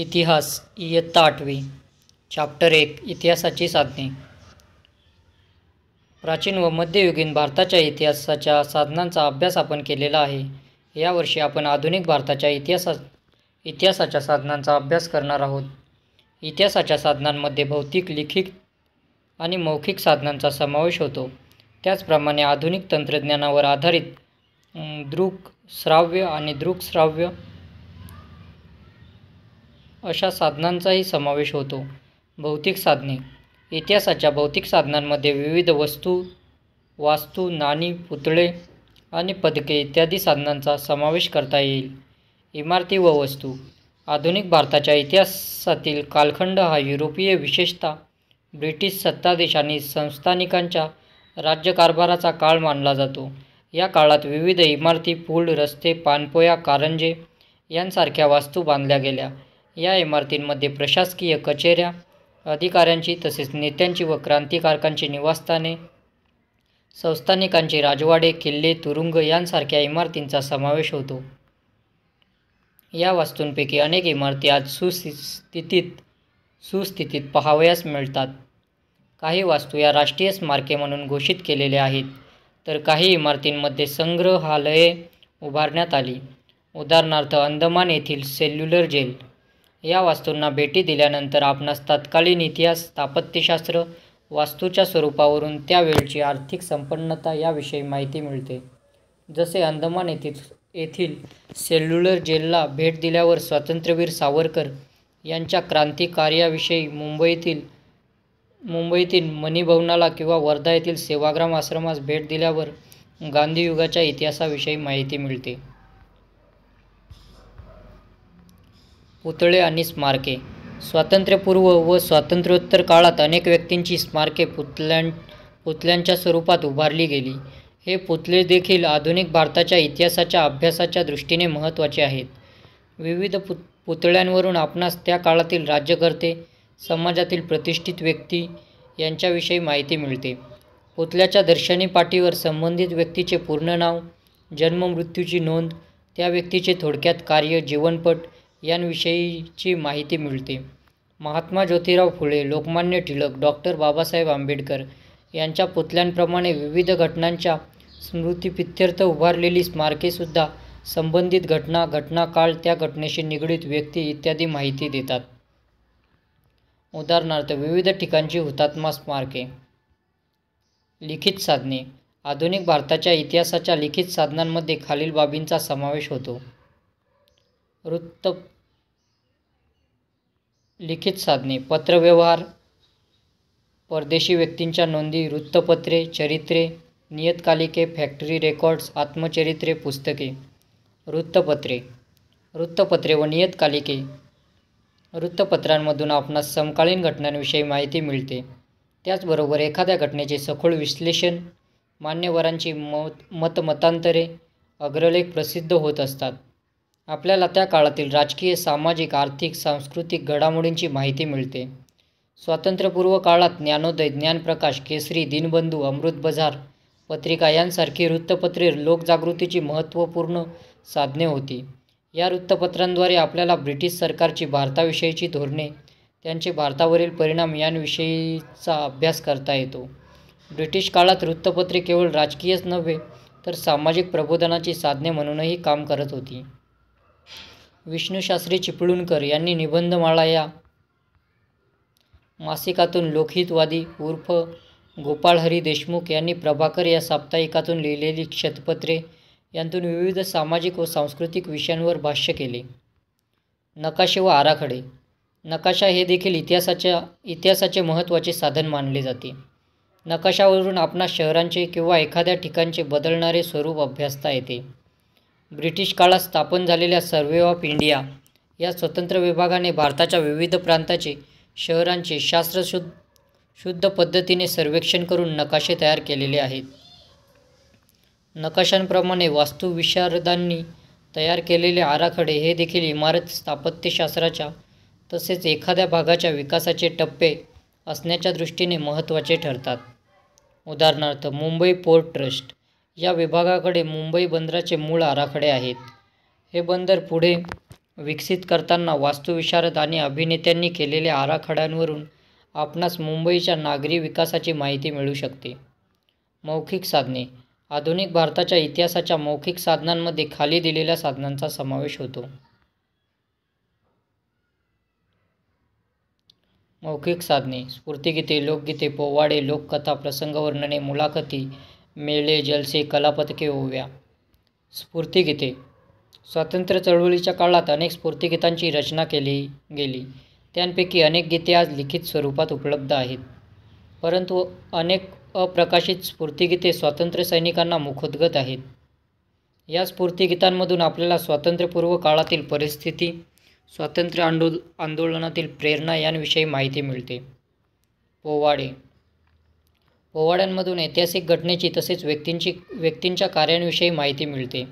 इतिहास इयत्ता आठवी चॅप्टर एक इतिहासाची साधने प्राचीन व मध्ययुगीन भारताच्या इतिहासाच्या साधनांचा अभ्यास आपण केलेला आहे यावर्षी आपण आधुनिक भारताच्या इतिहासा इतिहासाच्या साधनांचा अभ्यास करणार आहोत इतिहासाच्या साधनांमध्ये भौतिक लिखित आणि मौखिक साधनांचा समावेश होतो त्याचप्रमाणे आधुनिक तंत्रज्ञानावर आधारित दृक श्राव्य आणि दृकश्राव्य अशा साधनांचाही समावेश होतो भौतिक साधने इतिहासाच्या भौतिक साधनांमध्ये विविध वस्तू वास्तू नाणी पुतळे आणि पदके इत्यादी साधनांचा समावेश करता येईल इमारती व वस्तू आधुनिक भारताच्या इतिहासातील कालखंड हा युरोपीय विशेषतः ब्रिटिश सत्ताधीश आणि संस्थानिकांच्या राज्यकारभाराचा काळ मानला जातो या काळात विविध इमारती पूल रस्ते पानपोया कारंजे यांसारख्या वास्तू बांधल्या गेल्या या इमारतींमध्ये प्रशासकीय कचेऱ्या अधिकाऱ्यांची तसेच नेत्यांची व क्रांतिकारकांची निवासस्थाने संस्थानिकांचे राजवाडे किल्ले तुरुंग यांसारख्या इमारतींचा समावेश होतो या वास्तूंपैकी अनेक इमारती आज सुस्थितीत सुस्थितीत पहावयास मिळतात काही वास्तू या राष्ट्रीय स्मारके म्हणून घोषित केलेल्या आहेत तर काही इमारतींमध्ये संग्रहालये उभारण्यात आली उदाहरणार्थ अंदमान येथील सेल्युलर जेल या वास्तूंना भेटी दिल्यानंतर आपणास तत्कालीन इतिहास स्थापत्यशास्त्र वास्तूच्या स्वरूपावरून त्यावेळची आर्थिक संपन्नता याविषयी माहिती मिळते जसे अंदमान येथील येथील सेल्युलर जेलला भेट दिल्यावर स्वातंत्र्यवीर सावरकर यांच्या क्रांतिकार्याविषयी मुंबईतील मुंबईतील मणिभवनाला किंवा वर्धा येथील सेवाग्राम आश्रमास भेट दिल्यावर गांधीयुगाच्या इतिहासाविषयी माहिती मिळते पुतळे आणि स्मारके स्वातंत्र्यपूर्व व स्वातंत्र्योत्तर काळात अनेक व्यक्तींची स्मारके पुतल्यां पुतल्यांच्या स्वरूपात उभारली गेली हे पुतले देखील आधुनिक भारताच्या इतिहासाच्या अभ्यासाच्या दृष्टीने महत्त्वाचे आहेत विविध पुत पुतळ्यांवरून आपणास त्या काळातील राज्यकर्ते समाजातील प्रतिष्ठित व्यक्ती यांच्याविषयी माहिती मिळते पुतल्याच्या दर्शनी पाठीवर संबंधित व्यक्तीचे पूर्ण नाव जन्ममृत्यूची नोंद त्या व्यक्तीचे थोडक्यात कार्य जीवनपट यांविषयीची माहिती मिळते महात्मा ज्योतिराव फुले लोकमान्य टिळक डॉक्टर बाबासाहेब आंबेडकर यांच्या पुतल्यांप्रमाणे विविध घटनांच्या स्मृतीपित्यर्थ उभारलेली स्मारकेसुद्धा संबंधित घटना घटनाकाळ त्या घटनेशी निगडीत व्यक्ती इत्यादी माहिती देतात उदाहरणार्थ विविध ठिकाणची हुतात्मा स्मारके लिखित साधने आधुनिक भारताच्या इतिहासाच्या लिखित साधनांमध्ये खालील बाबींचा समावेश होतो वृत्त लिखित साधने पत्रव्यवहार परदेशी व्यक्तींच्या नोंदी वृत्तपत्रे चरित्रे नियतकालिके फॅक्टरी रेकॉर्ड्स आत्मचरित्रे पुस्तके वृत्तपत्रे वृत्तपत्रे व नियतकालिके वृत्तपत्रांमधून आपणास समकालीन घटनांविषयी माहिती मिळते त्याचबरोबर एखाद्या घटनेचे सखोल विश्लेषण मान्यवरांची मत मतमतांतरे अग्रलेख प्रसिद्ध होत असतात आपल्याला त्या काळातील राजकीय सामाजिक आर्थिक सांस्कृतिक घडामोडींची माहिती मिळते स्वातंत्र्यपूर्व काळात ज्ञानोदय ज्ञानप्रकाश केसरी दिनबंधू अमृत बजार पत्रिका यांसारखी वृत्तपत्रे लोकजागृतीची महत्त्वपूर्ण साधने होती या वृत्तपत्रांद्वारे आपल्याला ब्रिटिश सरकारची भारताविषयीची धोरणे त्यांचे भारतावरील परिणाम यांविषयीचा अभ्यास करता येतो ब्रिटिश काळात वृत्तपत्रे केवळ राजकीयच नव्हे तर सामाजिक प्रबोधनाची साधने म्हणूनही काम करत होती विष्णूशास्त्री चिपळूणकर यांनी निबंधमाळा या मासिकातून लोकहितवादी उर्फ गोपाळहरी देशमुख यांनी प्रभाकर या साप्ताहिकातून लिहिलेली क्षतपत्रे यांतून विविध सामाजिक व सांस्कृतिक विषयांवर भाष्य केले नकाशे व आराखडे नकाशा हे देखील इतिहासाच्या इतिहासाचे महत्त्वाचे साधन मानले जाते नकाशावरून आपणास शहरांचे किंवा एखाद्या ठिकाणचे बदलणारे स्वरूप अभ्यासता येते ब्रिटिश काळात स्थापन झालेल्या सर्वे ऑफ इंडिया या स्वतंत्र विभागाने भारताच्या विविध प्रांताचे शहरांचे शास्त्रशुद्ध शुद्ध पद्धतीने सर्वेक्षण करून नकाशे तयार केलेले आहेत नकाशांप्रमाणे वास्तुविशारदांनी तयार केलेले आराखडे हे देखील इमारत स्थापत्यशास्त्राच्या तसेच एखाद्या भागाच्या विकासाचे टप्पे असण्याच्या दृष्टीने महत्त्वाचे ठरतात उदाहरणार्थ मुंबई पोर्ट ट्रस्ट या विभागाकडे मुंबई बंदराचे मूळ आराखडे आहेत हे बंदर पुढे विकसित करताना वास्तुविशारद आणि अभिनेत्यांनी केलेल्या आराखड्यांवरून आपणास मुंबईच्या नागरी विकासाची माहिती मिळू शकते मौखिक साधने आधुनिक भारताच्या इतिहासाच्या मौखिक साधनांमध्ये खाली दिलेल्या साधनांचा समावेश होतो मौखिक साधने स्फूर्तिगीते लोकगीते पोवाडे लोककथा प्रसंग वर्णने मुलाखती मेळे जलसे कलापथके ओव्या स्फूर्तिगीते स्वातंत्र्य चळवळीच्या काळात अनेक स्फूर्तिगीतांची रचना केली गेली त्यांपैकी अनेक गीते आज लिखित स्वरूपात उपलब्ध आहेत परंतु अनेक अप्रकाशित स्फूर्तिगीते स्वातंत्र्य सैनिकांना मुखोद्गत आहेत या स्फूर्तिगीतांमधून आपल्याला स्वातंत्र्यपूर्व काळातील परिस्थिती स्वातंत्र्य आंदोल आंदोलनातील प्रेरणा यांविषयी माहिती मिळते पोवाडे पोवाड्यांमधून ऐतिहासिक घटनेची तसेच व्यक्तींची व्यक्तींच्या कार्यांविषयी माहिती मिळते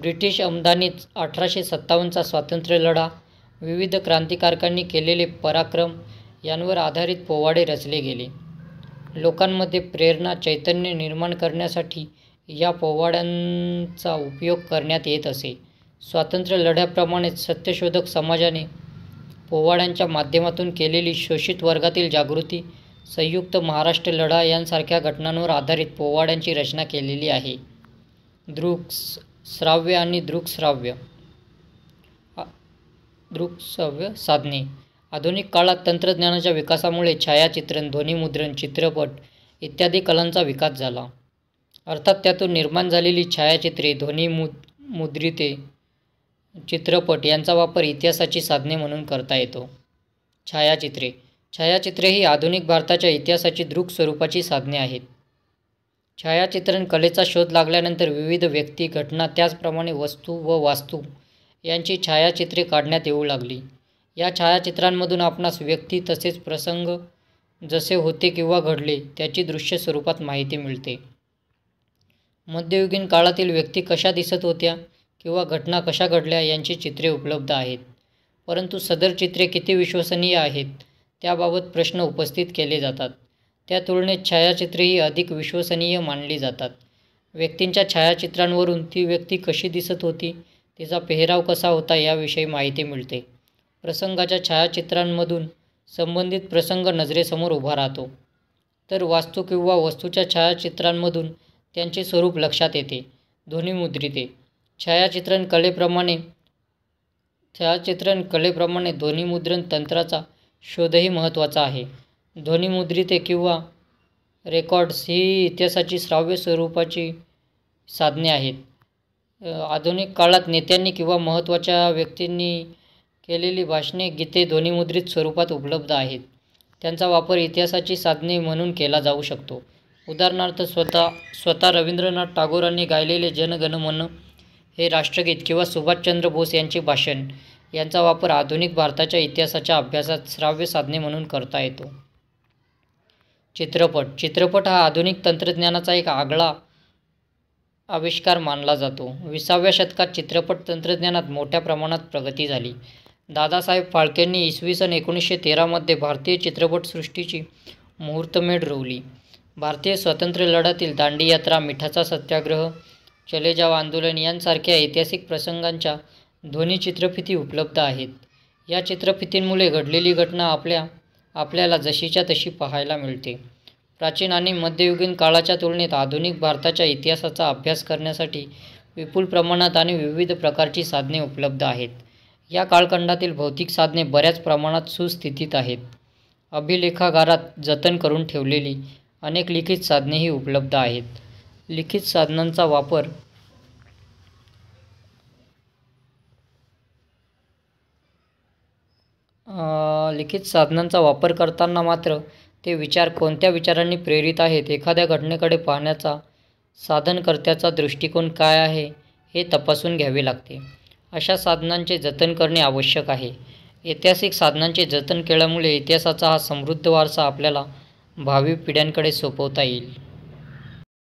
ब्रिटिश आमदानीत अठराशे सत्तावन्नचा लढा विविध क्रांतिकारकांनी केलेले पराक्रम यांवर आधारित पोवाडे रचले गेले लोकांमध्ये प्रेरणा चैतन्य निर्माण करण्यासाठी या पोवाड्यांचा उपयोग करण्यात येत असे स्वातंत्र्य लढ्याप्रमाणेच सत्यशोधक समाजाने पोवाड्यांच्या माध्यमातून केलेली शोषित वर्गातील जागृती संयुक्त महाराष्ट्र लढा यांसारख्या घटनांवर आधारित पोवाड्यांची रचना केलेली आहे श्राव्य आणि दृक्श्राव्य श्रव्य साधने आधुनिक काळात तंत्रज्ञानाच्या विकासामुळे छायाचित्रण ध्वनिमुद्रण चित्रपट इत्यादी कलांचा विकास झाला अर्थात त्यातून निर्माण झालेली छायाचित्रे मु मुद्रिते चित्रपट यांचा वापर इतिहासाची साधने म्हणून करता येतो छायाचित्रे छायाचित्रे ही आधुनिक भारताच्या इतिहासाची दृक स्वरूपाची साधने आहेत छायाचित्रण कलेचा शोध लागल्यानंतर विविध व्यक्ती घटना त्याचप्रमाणे वस्तू व वास्तू यांची छायाचित्रे काढण्यात येऊ लागली या छायाचित्रांमधून आपणास व्यक्ती तसेच प्रसंग जसे होते किंवा घडले त्याची दृश्य स्वरूपात माहिती मिळते मध्ययुगीन काळातील व्यक्ती कशा दिसत होत्या किंवा घटना कशा घडल्या यांची चित्रे उपलब्ध आहेत परंतु सदर चित्रे किती विश्वसनीय आहेत त्याबाबत प्रश्न उपस्थित केले जातात त्या तुलनेत छायाचित्रे ही अधिक विश्वसनीय मानली जातात व्यक्तींच्या छायाचित्रांवरून ती व्यक्ती कशी दिसत होती तिचा पेहराव कसा होता याविषयी माहिती मिळते प्रसंगाच्या छायाचित्रांमधून संबंधित प्रसंग नजरेसमोर उभा राहतो तर वास्तू किंवा वस्तूच्या छायाचित्रांमधून त्यांचे स्वरूप लक्षात येते मुद्रिते छायाचित्रण कलेप्रमाणे छायाचित्रण कलेप्रमाणे ध्वनीमुद्रण तंत्राचा शोधही महत्त्वाचा आहे ध्वनिमुद्रिते किंवा रेकॉर्ड्स ही इतिहासाची श्राव्य स्वरूपाची साधने आहेत आधुनिक काळात नेत्यांनी किंवा महत्त्वाच्या व्यक्तींनी केलेली भाषणे गीते ध्वनिमुद्रित स्वरूपात उपलब्ध आहेत त्यांचा वापर इतिहासाची साधने म्हणून केला जाऊ शकतो उदाहरणार्थ स्वतः स्वतः रवींद्रनाथ टागोरांनी गायलेले जनगणमन हे राष्ट्रगीत किंवा सुभाषचंद्र बोस यांचे भाषण यांचा वापर आधुनिक भारताच्या इतिहासाच्या अभ्यासात श्राव्य साधने म्हणून करता येतो चित्रपट चित्रपट हा आधुनिक तंत्रज्ञानाचा एक आगळा आविष्कार मानला जातो विसाव्या शतकात चित्रपट तंत्रज्ञानात मोठ्या प्रमाणात प्रगती झाली दादासाहेब फाळकेंनी इसवी सन एकोणीसशे तेरामध्ये भारतीय चित्रपटसृष्टीची मुहूर्तमेढ रोवली भारतीय स्वातंत्र्य लढ्यातील दांडी यात्रा मिठाचा सत्याग्रह चलेजाव आंदोलन यांसारख्या ऐतिहासिक प्रसंगांच्या दोन्ही चित्रफिती उपलब्ध आहेत या चित्रफितींमुळे घडलेली घटना आपल्या आपल्याला जशीच्या तशी पाहायला मिळते प्राचीन आणि मध्ययुगीन काळाच्या तुलनेत आधुनिक भारताच्या इतिहासाचा अभ्यास करण्यासाठी विपुल प्रमाणात आणि विविध प्रकारची साधने उपलब्ध आहेत या कालखंडातील भौतिक साधने बऱ्याच प्रमाणात सुस्थितीत आहेत अभिलेखागारात जतन करून ठेवलेली अनेक लिखित साधनेही उपलब्ध आहेत लिखित साधनांचा वापर लिखित साधनांचा वापर करताना मात्र ते विचार कोणत्या विचारांनी प्रेरित आहेत एखाद्या घटनेकडे पाहण्याचा साधनकर्त्याचा दृष्टिकोन काय आहे हे तपासून घ्यावे लागते अशा साधनांचे जतन करणे आवश्यक आहे ऐतिहासिक साधनांचे जतन केल्यामुळे इतिहासाचा हा समृद्ध वारसा आपल्याला भावी पिढ्यांकडे सोपवता येईल